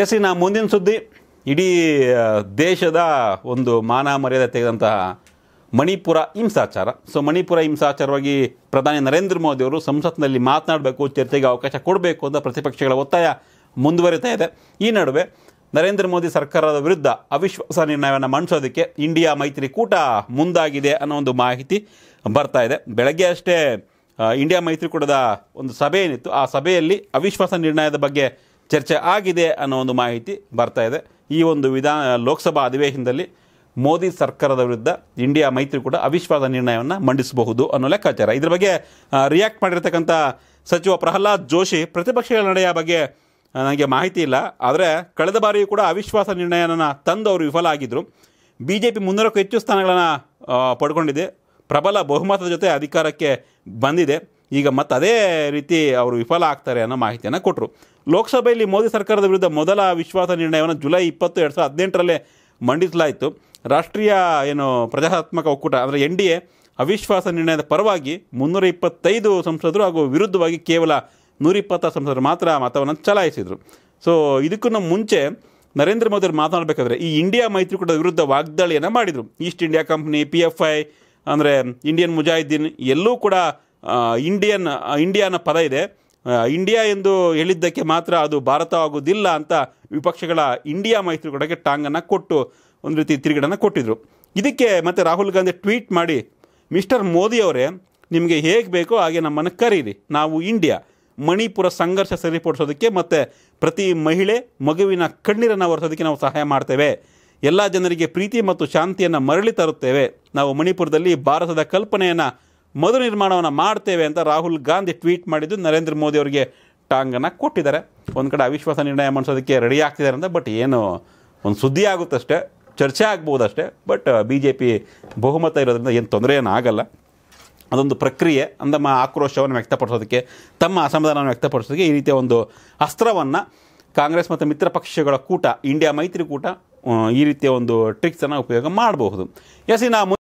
S ನಾ ಮುಂದಿನ ಸುದ್ದಿ ಇಡೀ ದೇಶದ ಒಂದು ಮಾನ ಮರ್ಯಾದೆ ತೆಗೆದಂತಹ ಮಣಿಪುರ ಹಿಂಸಾಚಾರ ಸೊ ಮಣಿಪುರ ಹಿಂಸಾಚಾರವಾಗಿ ಪ್ರಧಾನಿ ನರೇಂದ್ರ ಮೋದಿ ಅವರು ಸಂಸತ್ನಲ್ಲಿ ಮಾತನಾಡಬೇಕು ಚರ್ಚೆಗೆ ಅವಕಾಶ ಕೊಡಬೇಕು ಅಂತ ಪ್ರತಿಪಕ್ಷಗಳ ಒತ್ತಾಯ ಮುಂದುವರಿತಾ ಇದೆ ಈ ನಡುವೆ ನರೇಂದ್ರ ಮೋದಿ ಸರ್ಕಾರದ ವಿರುದ್ಧ ಅವಿಶ್ವಾಸ ನಿರ್ಣಯವನ್ನು ಮಂಡಿಸೋದಕ್ಕೆ ಇಂಡಿಯಾ ಮೈತ್ರಿಕೂಟ ಮುಂದಾಗಿದೆ ಅನ್ನೋ ಒಂದು ಮಾಹಿತಿ ಬರ್ತಾ ಇದೆ ಬೆಳಗ್ಗೆ ಅಷ್ಟೇ ಇಂಡಿಯಾ ಮೈತ್ರಿಕೂಟದ ಒಂದು ಸಭೆ ಏನಿತ್ತು ಆ ಸಭೆಯಲ್ಲಿ ಅವಿಶ್ವಾಸ ನಿರ್ಣಯದ ಬಗ್ಗೆ ಚರ್ಚೆ ಆಗಿದೆ ಅನ್ನೋ ಒಂದು ಮಾಹಿತಿ ಬರ್ತಾ ಇದೆ ಈ ಒಂದು ವಿಧಾನ ಲೋಕಸಭಾ ಅಧಿವೇಶನದಲ್ಲಿ ಮೋದಿ ಸರ್ಕಾರದ ವಿರುದ್ಧ ಇಂಡಿಯಾ ಮೈತ್ರಿಕೂಟ ಅವಿಶ್ವಾಸ ನಿರ್ಣಯವನ್ನು ಮಂಡಿಸಬಹುದು ಅನ್ನೋ ಲೆಕ್ಕಾಚಾರ ಇದರ ಬಗ್ಗೆ ರಿಯಾಕ್ಟ್ ಮಾಡಿರ್ತಕ್ಕಂಥ ಸಚಿವ ಪ್ರಹ್ಲಾದ್ ಜೋಶಿ ಪ್ರತಿಪಕ್ಷಗಳ ನಡೆಯ ಬಗ್ಗೆ ನನಗೆ ಮಾಹಿತಿ ಇಲ್ಲ ಆದರೆ ಕಳೆದ ಬಾರಿಯೂ ಕೂಡ ಅವಿಶ್ವಾಸ ನಿರ್ಣಯನ ತಂದು ಅವರು ವಿಫಲ ಆಗಿದ್ದರು ಬಿ ಜೆ ಪಿ ಮುನ್ನೂರಕ್ಕೂ ಹೆಚ್ಚು ಸ್ಥಾನಗಳನ್ನು ಪಡ್ಕೊಂಡಿದೆ ಪ್ರಬಲ ಬಹುಮತದ ಜೊತೆ ಅಧಿಕಾರಕ್ಕೆ ಬಂದಿದೆ ಈಗ ಮತ್ತೆ ಅದೇ ರೀತಿ ಅವರು ವಿಫಲ ಆಗ್ತಾರೆ ಅನ್ನೋ ಮಾಹಿತಿಯನ್ನು ಕೊಟ್ಟರು ಲೋಕಸಭೆಯಲ್ಲಿ ಮೋದಿ ಸರ್ಕಾರದ ವಿರುದ್ಧ ಮೊದಲ ವಿಶ್ವಾಸ ನಿರ್ಣಯವನ್ನು ಜುಲೈ ಇಪ್ಪತ್ತು ಎರಡು ಸಾವಿರದ ಹದಿನೆಂಟರಲ್ಲೇ ಮಂಡಿಸಲಾಯಿತು ರಾಷ್ಟ್ರೀಯ ಏನು ಪ್ರಜಾತಾತ್ಮಕ ಒಕ್ಕೂಟ ಅಂದರೆ ಎನ್ ಡಿ ಎ ಅವಿಶ್ವಾಸ ನಿರ್ಣಯದ ಪರವಾಗಿ ಮುನ್ನೂರ ಇಪ್ಪತ್ತೈದು ಸಂಸದರು ಹಾಗೂ ವಿರುದ್ಧವಾಗಿ ಕೇವಲ ನೂರಿಪ್ಪತ್ತಾರು ಸಂಸದರು ಮಾತ್ರ ಮತವನ್ನು ಚಲಾಯಿಸಿದರು ಸೊ ಇದಕ್ಕೂ ಮುಂಚೆ ನರೇಂದ್ರ ಮೋದಿ ಅವರು ಮಾತನಾಡಬೇಕಾದ್ರೆ ಈ ಇಂಡಿಯಾ ಮೈತ್ರಿಕೂಟದ ವಿರುದ್ಧ ವಾಗ್ದಾಳಿಯನ್ನು ಮಾಡಿದರು east India company P F I ಅಂದರೆ ಇಂಡಿಯನ್ ಮುಜಾಹಿದ್ದೀನ್ ಎಲ್ಲೂ ಕೂಡ ಇಂಡಿಯನ್ ಇಂಡಿಯಾನ ಪದ ಇದೆ ಇಂಡಿಯಾ ಎಂದು ಹೇಳಿದ್ದಕ್ಕೆ ಮಾತ್ರ ಅದು ಭಾರತ ಭಾರತವಾಗುವುದಿಲ್ಲ ಅಂತ ವಿಪಕ್ಷಗಳ ಇಂಡಿಯಾ ಮೈತ್ರಿಕೂಟಕ್ಕೆ ಟಾಂಗನ್ನು ಕೊಟ್ಟು ಒಂದು ರೀತಿ ತಿರುಗಡನ್ನು ಕೊಟ್ಟಿದ್ದರು ಇದಕ್ಕೆ ಮತ್ತೆ ರಾಹುಲ್ ಗಾಂಧಿ ಟ್ವೀಟ್ ಮಾಡಿ ಮಿಸ್ಟರ್ ಮೋದಿ ಅವರೇ ನಿಮಗೆ ಹೇಗೆ ಬೇಕೋ ಹಾಗೆ ನಮ್ಮನ್ನು ಕರೀರಿ ನಾವು ಇಂಡಿಯಾ ಮಣಿಪುರ ಸಂಘರ್ಷ ಸರಿಪಡಿಸೋದಕ್ಕೆ ಮತ್ತು ಪ್ರತಿ ಮಹಿಳೆ ಮಗುವಿನ ಕಣ್ಣೀರನ್ನು ಒರೆಸೋದಕ್ಕೆ ನಾವು ಸಹಾಯ ಮಾಡ್ತೇವೆ ಎಲ್ಲ ಜನರಿಗೆ ಪ್ರೀತಿ ಮತ್ತು ಶಾಂತಿಯನ್ನು ಮರಳಿ ತರುತ್ತೇವೆ ನಾವು ಮಣಿಪುರದಲ್ಲಿ ಭಾರತದ ಕಲ್ಪನೆಯನ್ನು ಮಧು ನಿರ್ಮಾಣವನ್ನು ಮಾಡ್ತೇವೆ ಅಂತ ರಾಹುಲ್ ಗಾಂಧಿ ಟ್ವೀಟ್ ಮಾಡಿದ್ದು ನರೇಂದ್ರ ಮೋದಿ ಅವರಿಗೆ ಟಾಂಗನ್ನು ಕೊಟ್ಟಿದ್ದಾರೆ ಒಂದು ಕಡೆ ಅವಿಶ್ವಾಸ ನಿರ್ಣಯ ಮಾಡಿಸೋದಕ್ಕೆ ರೆಡಿ ಆಗ್ತಿದ್ದಾರೆ ಅಂತ ಬಟ್ ಏನು ಒಂದು ಸುದ್ದಿ ಆಗುತ್ತಷ್ಟೇ ಚರ್ಚೆ ಆಗ್ಬೋದಷ್ಟೇ but uh, B J P ಬಹುಮತ ಇರೋದ್ರಿಂದ ಏನು ತೊಂದರೆ ಏನು ಆಗಲ್ಲ ಅದೊಂದು ಪ್ರಕ್ರಿಯೆ ಅಂದಮ್ಮ ಆಕ್ರೋಶವನ್ನು ವ್ಯಕ್ತಪಡಿಸೋದಕ್ಕೆ ತಮ್ಮ ಅಸಮಾಧಾನವನ್ನು ವ್ಯಕ್ತಪಡಿಸೋದಕ್ಕೆ ಈ ರೀತಿಯ ಒಂದು ಅಸ್ತ್ರವನ್ನು ಕಾಂಗ್ರೆಸ್ ಮತ್ತು ಮಿತ್ರ ಪಕ್ಷಗಳ ಕೂಟ ಇಂಡಿಯಾ ಮೈತ್ರಿಕೂಟ ಈ ರೀತಿಯ ಒಂದು ಟ್ರಿಕ್ಸನ್ನು ಉಪಯೋಗ ಮಾಡಬಹುದು ಎಸ್ ಇನ್ನು